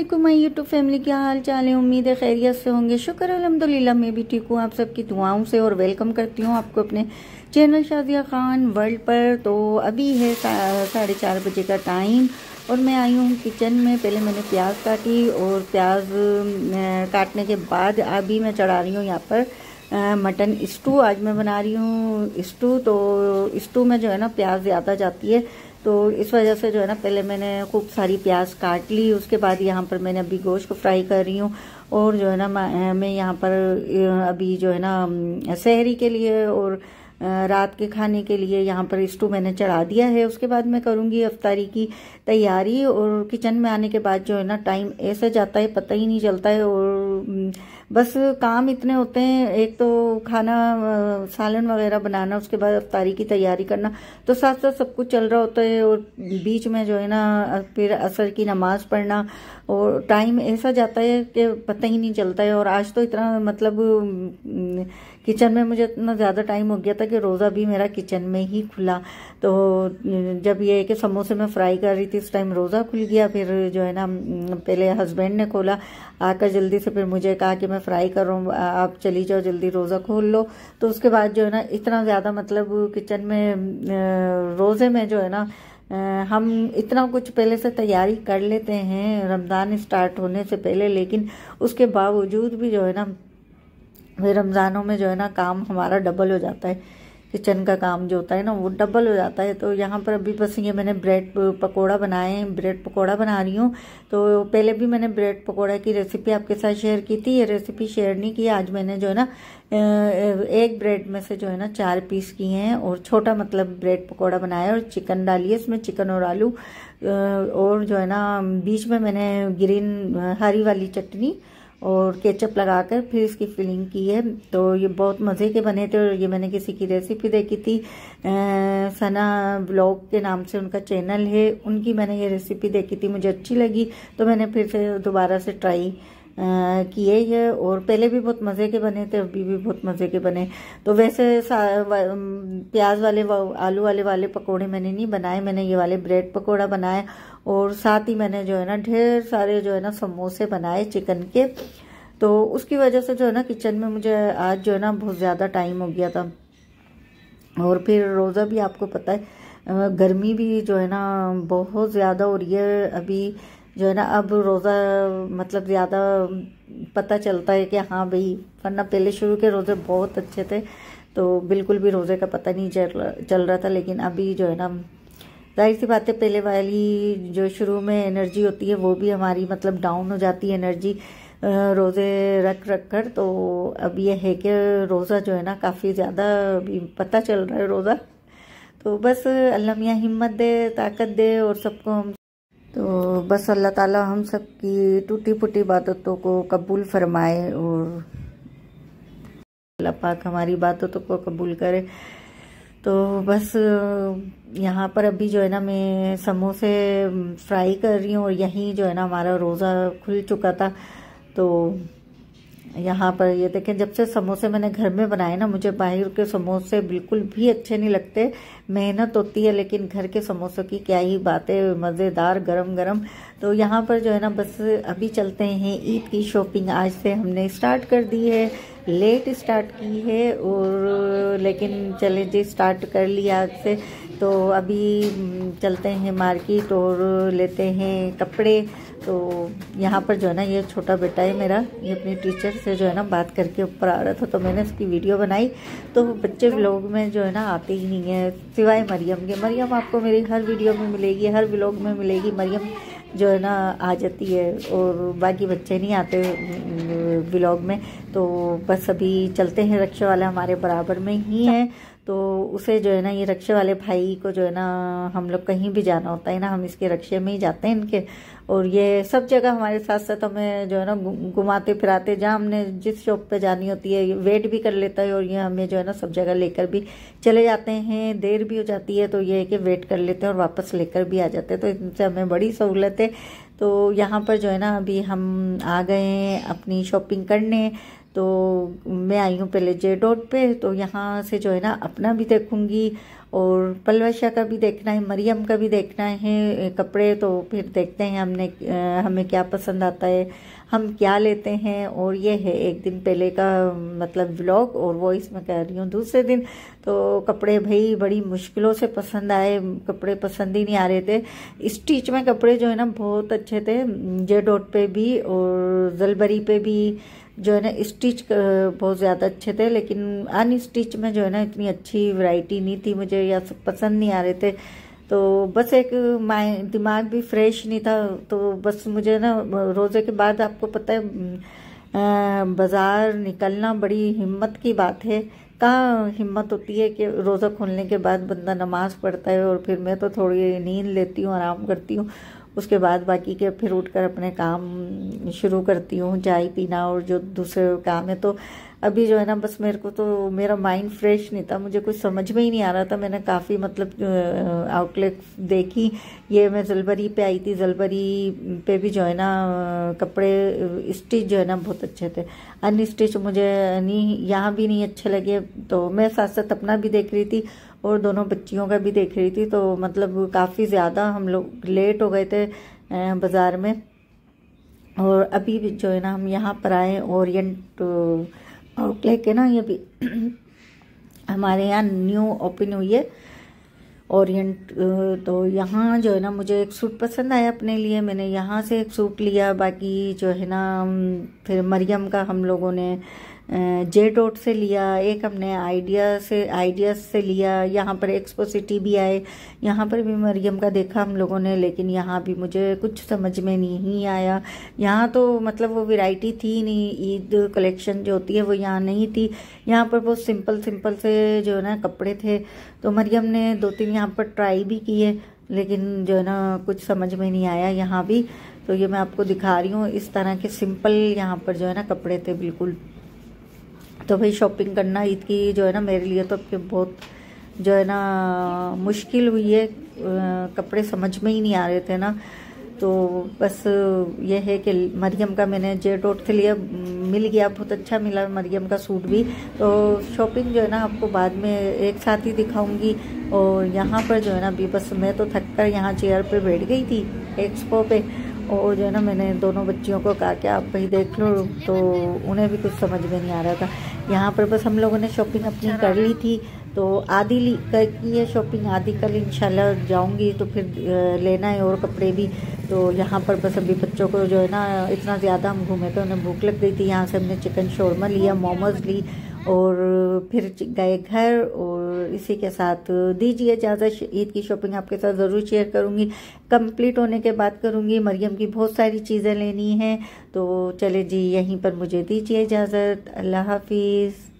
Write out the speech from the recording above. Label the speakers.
Speaker 1: Aslam my YouTube family क्या हाल चाल है उम्मीद है खैरियत से होंगे शुक्र अलहमदिल्ला मैं भी ठीक हूँ आप सबकी दुआओं से और वेलकम करती हूँ आपको अपने चैनल शाजिया खान वर्ल्ड पर तो अभी है साढ़े चार बजे का टाइम और मैं आई हूँ किचन में पहले मैंने प्याज काटी और प्याज काटने के बाद अभी मैं चढ़ा रही हूँ यहाँ पर मटन स्टू आज मैं बना रही हूँ स्टू तो स्टू में जो है ना प्याज ज़्यादा जाती है तो इस वजह से जो है ना पहले मैंने खूब सारी प्याज काट ली उसके बाद यहाँ पर मैंने अभी गोश्त को फ्राई कर रही हूँ और जो है ना मैं यहाँ पर अभी जो है ना शहरी के लिए और रात के खाने के लिए यहाँ पर स्टू मैंने चढ़ा दिया है उसके बाद मैं करूँगी अफ्तारी की तैयारी और किचन में आने के बाद जो है ना टाइम ऐसे जाता है पता ही नहीं चलता है और बस काम इतने होते हैं एक तो खाना सालन वगैरह बनाना उसके बाद अफ्तारी की तैयारी करना तो साथ साथ सब कुछ चल रहा होता है और बीच में जो है ना फिर असर की नमाज़ पढ़ना और टाइम ऐसा जाता है कि पता ही नहीं चलता है और आज तो इतना मतलब किचन में मुझे इतना ज़्यादा टाइम हो गया था कि रोज़ा भी मेरा किचन में ही खुला तो जब ये कि समोसे में फ्राई कर रही थी उस टाइम रोज़ा खुल गया फिर जो है ना पहले हस्बैंड ने खोला आकर जल्दी से फिर मुझे कहा कि मैं फ्राई कर रहा हूँ आप चली जाओ जल्दी रोज़ा खोल लो तो उसके बाद जो है ना इतना ज़्यादा मतलब किचन में रोज़े में जो है ना हम इतना कुछ पहले से तैयारी कर लेते हैं रमज़ान स्टार्ट होने से पहले लेकिन उसके बावजूद भी जो है ना फिर रमज़ानों में जो है ना काम हमारा डबल हो जाता है किचन का काम जो होता है ना वो डबल हो जाता है तो यहाँ पर अभी बस ये मैंने ब्रेड पकोड़ा बनाए हैं ब्रेड पकोड़ा बना रही हूँ तो पहले भी मैंने ब्रेड पकोड़ा की रेसिपी आपके साथ शेयर की थी ये रेसिपी शेयर नहीं की आज मैंने जो है ना एक ब्रेड में से जो है ना चार पीस किए हैं और छोटा मतलब ब्रेड पकौड़ा बनाया और चिकन डाली है इसमें चिकन और आलू और जो है ना बीच में मैंने ग्रीन हरी वाली चटनी और केचप लगाकर फिर इसकी फिलिंग की है तो ये बहुत मज़े के बने थे और ये मैंने किसी की रेसिपी देखी थी सना ब्लॉग के नाम से उनका चैनल है उनकी मैंने ये रेसिपी देखी थी मुझे अच्छी लगी तो मैंने फिर से दोबारा से ट्राई किए ये और पहले भी बहुत मज़े के बने थे अभी भी बहुत मज़े के बने तो वैसे प्याज वाले आलू वाले वाले पकोड़े मैंने नहीं बनाए मैंने ये वाले ब्रेड पकोड़ा बनाए और साथ ही मैंने जो है ना ढेर सारे जो है ना समोसे बनाए चिकन के तो उसकी वजह से जो है ना किचन में मुझे आज जो है ना बहुत ज़्यादा टाइम हो गया था और फिर रोज़ा भी आपको पता है गर्मी भी जो है ना बहुत ज़्यादा हो रही है अभी जो है ना अब रोज़ा मतलब ज़्यादा पता चलता है कि हाँ भाई वरना पहले शुरू के रोज़े बहुत अच्छे थे तो बिल्कुल भी रोज़े का पता नहीं चल चल रहा था लेकिन अभी जो है ना जाहिर सी बात है पहले वाली जो शुरू में एनर्जी होती है वो भी हमारी मतलब डाउन हो जाती है एनर्जी रोज़े रख रख कर तो अब ये है कि रोज़ा जो है ना काफ़ी ज़्यादा अभी पता चल रहा है रोज़ा तो बस अल्लाह मियाँ हिम्मत दे ताकत दे और सबको हम तो बस अल्लाह ताला हम सब की टूटी फूटी बातों को कबूल फरमाए और अल्लाह पाक हमारी बातों को कबूल करे तो बस यहाँ पर अभी जो है ना मैं समोसे फ्राई कर रही हूँ और यहीं जो है ना हमारा रोज़ा खुल चुका था तो यहाँ पर ये देखें जब से समोसे मैंने घर में बनाए ना मुझे बाहर के समोसे बिल्कुल भी अच्छे नहीं लगते मेहनत होती है लेकिन घर के समोसों की क्या ही बातें मज़ेदार गरम गरम तो यहाँ पर जो है ना बस अभी चलते हैं ईद की शॉपिंग आज से हमने स्टार्ट कर दी है लेट स्टार्ट की है और लेकिन चले जी स्टार्ट कर लिया आज से तो अभी हम्म, चलते हैं मार्केट और लेते हैं कपड़े तो यहाँ पर जो है ना ये छोटा बेटा है मेरा ये अपने टीचर से जो है ना बात करके ऊपर आ रहा था तो मैंने उसकी वीडियो बनाई तो बच्चे ब्लॉग में जो है ना आते ही नहीं है सिवाय मरियम के मरियम आपको मेरी हर वीडियो में मिलेगी हर ब्लॉग में मिलेगी मरियम जो है ना आ जाती है और बाकी बच्चे नहीं आते ब्लॉग हम्म, में तो बस अभी चलते हैं रक्षा वाला हमारे बराबर में ही है तो उसे जो है ना ये रक्षे वाले भाई को जो है ना हम लोग कहीं भी जाना होता है ना हम इसके रक्षे में ही जाते हैं इनके और ये सब जगह हमारे साथ साथ हमें जो है ना घुमाते फिराते जहाँ हमने जिस शॉप पे जानी होती है वेट भी कर लेता है और ये हमें जो है ना सब जगह लेकर भी चले जाते हैं देर भी हो जाती है तो ये है कि वेट कर लेते हैं और वापस लेकर भी आ जाते हैं तो इनसे हमें बड़ी सहूलत है तो यहाँ पर जो है ना अभी हम आ गए हैं अपनी शॉपिंग करने तो मैं आई हूँ पहले जे डॉट पे तो यहाँ से जो है ना अपना भी देखूंगी और पलवशा का भी देखना है मरियम का भी देखना है कपड़े तो फिर देखते हैं हमने हमें क्या पसंद आता है हम क्या लेते हैं और ये है एक दिन पहले का मतलब ब्लॉग और वो इसमें कह रही हूँ दूसरे दिन तो कपड़े भाई बड़ी मुश्किलों से पसंद आए कपड़े पसंद ही नहीं आ रहे थे स्टिच में कपड़े जो है ना बहुत अच्छे थे जे डॉट पे भी और जलबरी पे भी जो है ना स्टिच बहुत ज़्यादा अच्छे थे लेकिन अन स्टिच में जो है ना इतनी अच्छी वैरायटी नहीं थी मुझे या सब पसंद नहीं आ रहे थे तो बस एक माइंड दिमाग भी फ्रेश नहीं था तो बस मुझे ना रोज़े के बाद आपको पता है बाज़ार निकलना बड़ी हिम्मत की बात है कहाँ हिम्मत होती है कि रोज़ा खोलने के बाद बंदा नमाज़ पढ़ता है और फिर मैं तो थोड़ी नींद लेती हूँ आराम करती हूँ उसके बाद बाकी के फिर उठकर अपने काम शुरू करती हूँ चाय पीना और जो दूसरे काम है तो अभी जो है ना बस मेरे को तो मेरा माइंड फ्रेश नहीं था मुझे कुछ समझ में ही नहीं आ रहा था मैंने काफ़ी मतलब आउटलेट देखी ये मैं जलबरी पे आई थी जलबरी पे भी जो है ना कपड़े स्टिच जो है ना बहुत अच्छे थे अन स्टिच मुझे नहीं यहाँ भी नहीं अच्छे लगे तो मैं साथ साथ अपना भी देख रही थी और दोनों बच्चियों का भी देख रही थी तो मतलब काफ़ी ज़्यादा हम लोग लेट हो गए थे बाज़ार में और अभी भी जो है ना हम यहाँ पर आए ओरिएंट आउटलेट के ना ये भी हमारे यहाँ न्यू ओपन हुई है ओरिएंट तो यहाँ जो है ना मुझे एक सूट पसंद आया अपने लिए मैंने यहाँ से एक सूट लिया बाकी जो है ना फिर मरियम का हम लोगों ने जे डॉट से लिया एक हमने आइडिया से आइडियाज से लिया यहाँ पर एक्सपोसिटी भी आए यहाँ पर भी मरियम का देखा हम लोगों ने लेकिन यहाँ भी मुझे कुछ समझ में नहीं आया यहाँ तो मतलब वो वैरायटी थी नहीं ईद कलेक्शन जो होती है वो यहाँ नहीं थी यहाँ पर बहुत सिंपल सिंपल से जो है ना कपड़े थे तो मरियम ने दो तीन यहाँ पर ट्राई भी किए लेकिन जो है ना कुछ समझ में नहीं आया यहाँ भी तो ये मैं आपको दिखा रही हूँ इस तरह के सिंपल यहाँ पर जो है ना कपड़े थे बिल्कुल तो भाई शॉपिंग करना ईद की जो है ना मेरे लिए तो अब बहुत जो है ना मुश्किल हुई है कपड़े समझ में ही नहीं आ रहे थे ना तो बस ये है कि मरियम का मैंने जे डॉट के लिए मिल गया बहुत अच्छा मिला मरियम का सूट भी तो शॉपिंग जो है ना आपको बाद में एक साथ ही दिखाऊंगी और यहाँ पर जो है ना अभी बस मैं तो थक कर यहाँ चेयर पे बैठ गई थी एक्सपो पे और जो है ना मैंने दोनों बच्चियों को कहा कि आप भाई देख लो तो उन्हें भी कुछ समझ में नहीं आ रहा था यहाँ पर बस हम लोगों ने शॉपिंग अपनी कर ली थी तो आधी ली कर की है शॉपिंग आधी कल इंशाल्लाह जाऊंगी तो फिर लेना है और कपड़े भी तो यहाँ पर बस अभी बच्चों को जो है ना इतना ज़्यादा हम घूमे थे उन्हें भूख लग गई थी यहाँ से हमने चिकन शोरमा लिया मोमोज ली और फिर गए घर और इसी के साथ दीजिए इजाज़त ईद की शॉपिंग आपके साथ ज़रूर शेयर करूँगी कंप्लीट होने के बाद करूँगी मरियम की बहुत सारी चीज़ें लेनी हैं तो चले जी यहीं पर मुझे दीजिए इजाज़त अल्लाह हाफिज़